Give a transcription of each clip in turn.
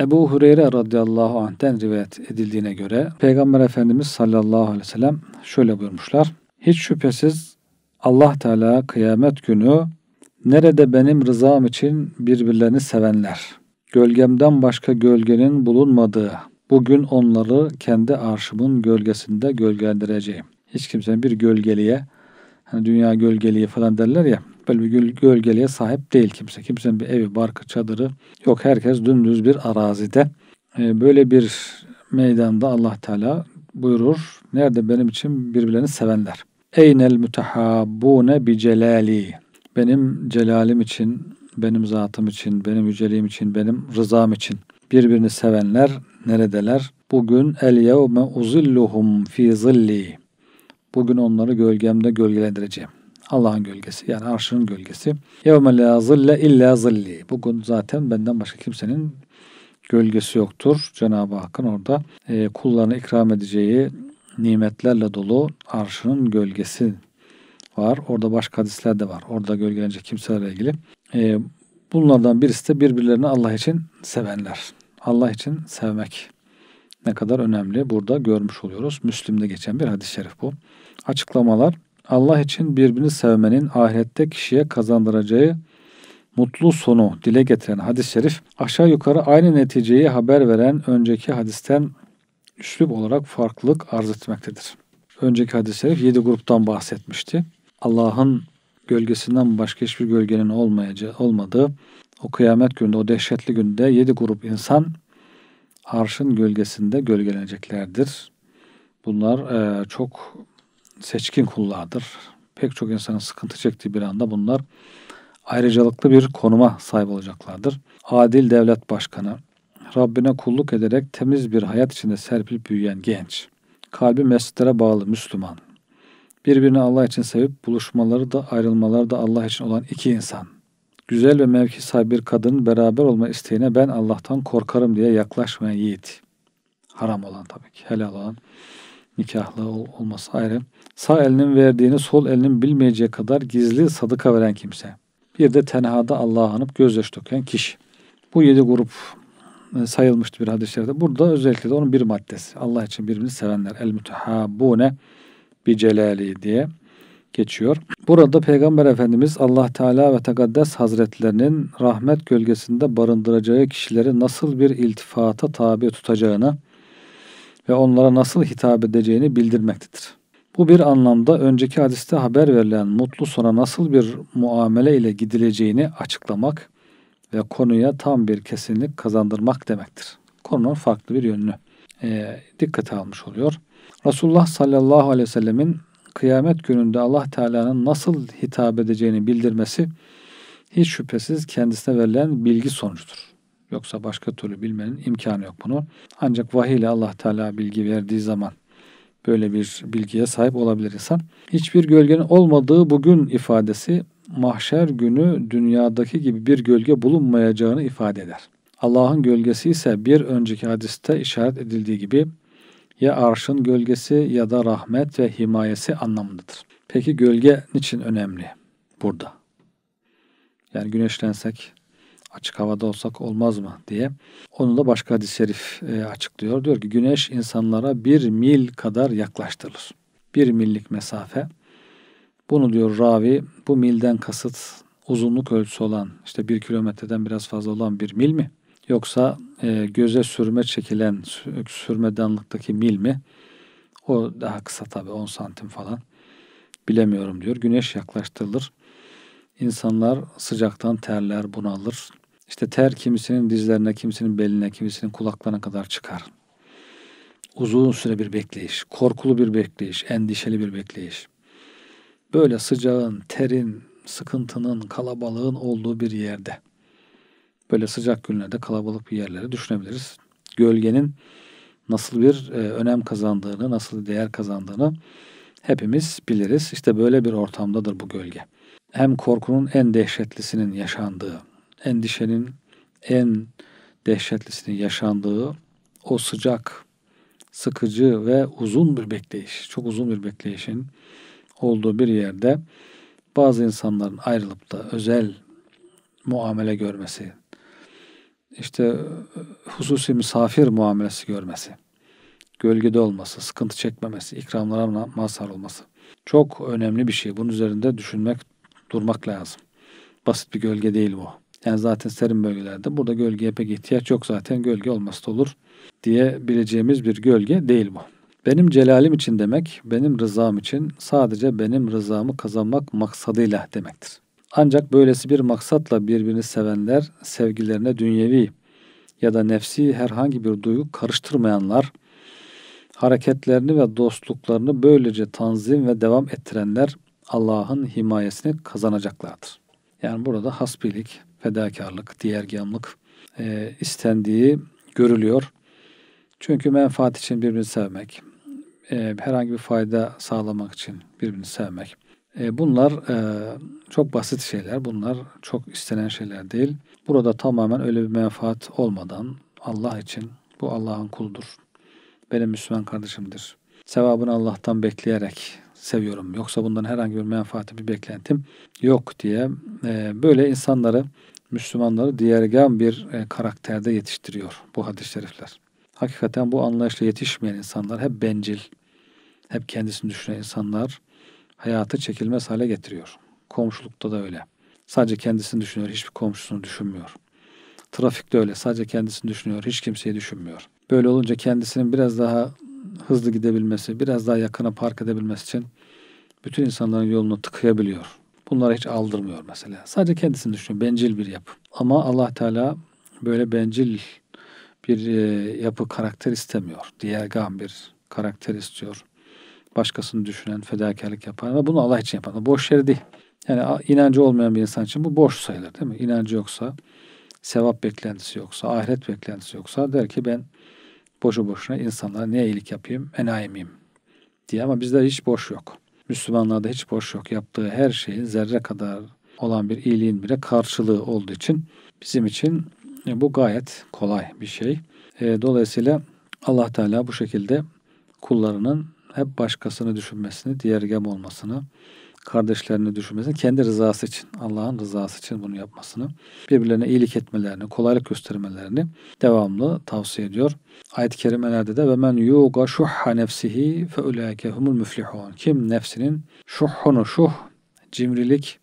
Ebu Hureyre radıyallahu anh'ten rivayet edildiğine göre Peygamber Efendimiz sallallahu aleyhi ve sellem şöyle buyurmuşlar. Hiç şüphesiz Allah Teala kıyamet günü nerede benim rızam için birbirlerini sevenler, gölgemden başka gölgenin bulunmadığı bugün onları kendi arşımın gölgesinde gölgelendireceğim. Hiç kimsenin bir gölgeliğe, hani dünya gölgeliği falan derler ya, böyle bir gölgeliğe sahip değil kimse. Kimsenin bir evi, barkı, çadırı yok. Herkes dümdüz bir arazide. Ee, böyle bir meydanda Allah Teala buyurur. Nerede benim için birbirlerini sevenler. Eynel mütehabbune bi celali. Benim celalim için, benim zatım için, benim yüceliğim için, benim rızam için birbirini sevenler neredeler? Bugün el yevme uzilluhum fi zilli. Bugün onları gölgemde gölgelendireceğim. Allah'ın gölgesi yani arşının gölgesi. Yevme la zille illa zilli. Bugün zaten benden başka kimsenin gölgesi yoktur. Cenab-ı Hakk'ın orada e, kullarına ikram edeceği nimetlerle dolu arşının gölgesi var. Orada başka hadisler de var. Orada gölgelenecek kimselerle ilgili. E, bunlardan birisi de birbirlerini Allah için sevenler. Allah için sevmek ne kadar önemli burada görmüş oluyoruz. Müslim'de geçen bir hadis-i şerif bu. Açıklamalar Allah için birbirini sevmenin ahirette kişiye kazandıracağı mutlu sonu dile getiren hadis-i şerif aşağı yukarı aynı neticeyi haber veren önceki hadisten üslup olarak farklılık arz etmektedir. Önceki hadis-i şerif 7 gruptan bahsetmişti. Allah'ın gölgesinden başka hiçbir gölgenin olmayacağı, olmadığı o kıyamet günde, o dehşetli günde 7 grup insan arşın gölgesinde gölgeleneceklerdir. Bunlar e, çok seçkin kullardır. Pek çok insanın sıkıntı çektiği bir anda bunlar ayrıcalıklı bir konuma sahip olacaklardır. Adil devlet başkanı, Rabbine kulluk ederek temiz bir hayat içinde serpilip büyüyen genç, kalbi mescitlere bağlı Müslüman, birbirini Allah için sevip buluşmaları da ayrılmaları da Allah için olan iki insan, güzel ve mevki sahibi bir kadının beraber olma isteğine ben Allah'tan korkarım diye yaklaşmayan yiğit. Haram olan tabii ki, helal olan nikahlı olması ayrı. Sağ elinin verdiğini sol elinin bilmeyeceği kadar gizli sadıka veren kimse. Bir de tenhada Allah'a anıp gözyaşı döken kişi. Bu yedi grup e, sayılmıştı bir hadislerde. Burada özellikle de onun bir maddesi. Allah için birbirini sevenler. El mütehabune bi celali diye geçiyor. Burada Peygamber Efendimiz Allah Teala ve Tekaddes Hazretlerinin rahmet gölgesinde barındıracağı kişileri nasıl bir iltifata tabi tutacağını ve onlara nasıl hitap edeceğini bildirmektedir. Bu bir anlamda önceki hadiste haber verilen mutlu sona nasıl bir muamele ile gidileceğini açıklamak ve konuya tam bir kesinlik kazandırmak demektir. Konunun farklı bir yönünü e, dikkate almış oluyor. Resulullah sallallahu aleyhi ve sellemin kıyamet gününde Allah Teala'nın nasıl hitap edeceğini bildirmesi hiç şüphesiz kendisine verilen bilgi sonucudur. Yoksa başka türlü bilmenin imkanı yok bunu. Ancak vahiy ile Allah Teala bilgi verdiği zaman böyle bir bilgiye sahip olabilir insan. Hiçbir gölgenin olmadığı bugün ifadesi mahşer günü dünyadaki gibi bir gölge bulunmayacağını ifade eder. Allah'ın gölgesi ise bir önceki hadiste işaret edildiği gibi ya arşın gölgesi ya da rahmet ve himayesi anlamındadır. Peki gölge niçin önemli burada? Yani güneşlensek açık havada olsak olmaz mı diye. Onu da başka hadis-i şerif e, açıklıyor. Diyor ki güneş insanlara bir mil kadar yaklaştırılır. Bir millik mesafe. Bunu diyor ravi bu milden kasıt uzunluk ölçüsü olan işte bir kilometreden biraz fazla olan bir mil mi? Yoksa e, göze sürme çekilen sürmedanlıktaki mil mi? O daha kısa tabi 10 santim falan. Bilemiyorum diyor. Güneş yaklaştırılır. İnsanlar sıcaktan terler, bunalır. İşte ter kimisinin dizlerine, kimisinin beline, kimisinin kulaklarına kadar çıkar. Uzun süre bir bekleyiş, korkulu bir bekleyiş, endişeli bir bekleyiş. Böyle sıcağın, terin, sıkıntının, kalabalığın olduğu bir yerde. Böyle sıcak günlerde kalabalık bir yerleri düşünebiliriz. Gölgenin nasıl bir e, önem kazandığını, nasıl bir değer kazandığını hepimiz biliriz. İşte böyle bir ortamdadır bu gölge. Hem korkunun en dehşetlisinin yaşandığı, endişenin en dehşetlisinin yaşandığı o sıcak, sıkıcı ve uzun bir bekleyiş, çok uzun bir bekleyişin olduğu bir yerde bazı insanların ayrılıp da özel muamele görmesi, işte hususi misafir muamelesi görmesi, gölgede olması, sıkıntı çekmemesi, ikramlara mazhar olması çok önemli bir şey. Bunun üzerinde düşünmek, durmak lazım. Basit bir gölge değil bu. Yani zaten serin bölgelerde. Burada gölgeye pek ihtiyaç yok zaten. Gölge olması da olur diyebileceğimiz bir gölge değil bu. Benim celalim için demek, benim rızam için sadece benim rızamı kazanmak maksadıyla demektir. Ancak böylesi bir maksatla birbirini sevenler, sevgilerine dünyevi ya da nefsi herhangi bir duygu karıştırmayanlar, hareketlerini ve dostluklarını böylece tanzim ve devam ettirenler Allah'ın himayesini kazanacaklardır. Yani burada hasbilik, fedakarlık, diğergamlık e, istendiği görülüyor. Çünkü menfaat için birbirini sevmek, e, herhangi bir fayda sağlamak için birbirini sevmek. E, bunlar e, çok basit şeyler, bunlar çok istenen şeyler değil. Burada tamamen öyle bir menfaat olmadan Allah için, bu Allah'ın kuludur, benim Müslüman kardeşimdir. Sevabını Allah'tan bekleyerek seviyorum. Yoksa bundan herhangi bir menfaati, bir beklentim yok diye e, böyle insanları Müslümanları diğergen bir e, karakterde yetiştiriyor bu hadis-i şerifler. Hakikaten bu anlayışla yetişmeyen insanlar hep bencil, hep kendisini düşünen insanlar hayatı çekilmez hale getiriyor. Komşulukta da öyle. Sadece kendisini düşünüyor, hiçbir komşusunu düşünmüyor. Trafikte öyle, sadece kendisini düşünüyor, hiç kimseyi düşünmüyor. Böyle olunca kendisinin biraz daha hızlı gidebilmesi, biraz daha yakına park edebilmesi için bütün insanların yolunu tıkayabiliyor bunlara hiç aldırmıyor mesela. Sadece kendisini düşünüyor. Bencil bir yapı. Ama Allah Teala böyle bencil bir e, yapı karakter istemiyor. Diğergan bir karakter istiyor. Başkasını düşünen, fedakarlık yapan ve bunu Allah için yapan. Boş yeri değil. Yani inancı olmayan bir insan için bu boş sayılır değil mi? İnancı yoksa, sevap beklentisi yoksa, ahiret beklentisi yoksa der ki ben boşu boşuna insanlara ne iyilik yapayım, enayi miyim diye ama bizde hiç boş yok. Müslümanlarda hiç boş yok. Yaptığı her şeyi zerre kadar olan bir iyiliğin bile karşılığı olduğu için bizim için e, bu gayet kolay bir şey. E, dolayısıyla Allah Teala bu şekilde kullarının hep başkasını düşünmesini, diğer gem olmasını, kardeşlerini düşürmesini, kendi rızası için, Allah'ın rızası için bunu yapmasını, birbirlerine iyilik etmelerini, kolaylık göstermelerini devamlı tavsiye ediyor. Ayet-i kerimelerde de ve men yuga şuhha nefsihi fe ulaike humul müflihun. Kim nefsinin şuhunu şuh, cimrilik,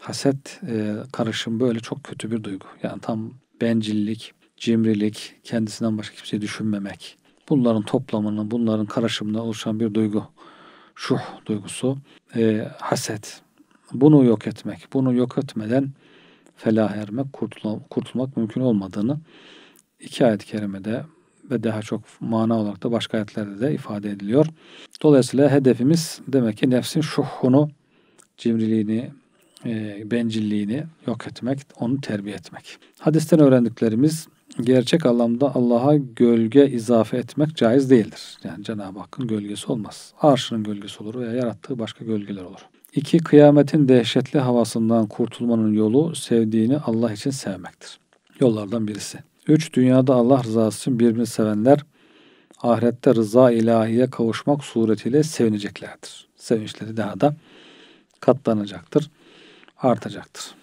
haset e, karışım böyle çok kötü bir duygu. Yani tam bencillik, cimrilik, kendisinden başka kimseyi düşünmemek. Bunların toplamının, bunların karışımına oluşan bir duygu şuh duygusu, e, haset. Bunu yok etmek, bunu yok etmeden felah ermek, kurtulmak mümkün olmadığını iki ayet-i kerimede ve daha çok mana olarak da başka ayetlerde de ifade ediliyor. Dolayısıyla hedefimiz demek ki nefsin şuhunu, cimriliğini, e, bencilliğini yok etmek, onu terbiye etmek. Hadisten öğrendiklerimiz gerçek anlamda Allah'a gölge izafe etmek caiz değildir. Yani Cenab-ı Hakk'ın gölgesi olmaz. Arşının gölgesi olur veya yarattığı başka gölgeler olur. İki, kıyametin dehşetli havasından kurtulmanın yolu sevdiğini Allah için sevmektir. Yollardan birisi. Üç, dünyada Allah rızası için birbirini sevenler ahirette rıza ilahiye kavuşmak suretiyle sevineceklerdir. Sevinçleri daha da katlanacaktır, artacaktır.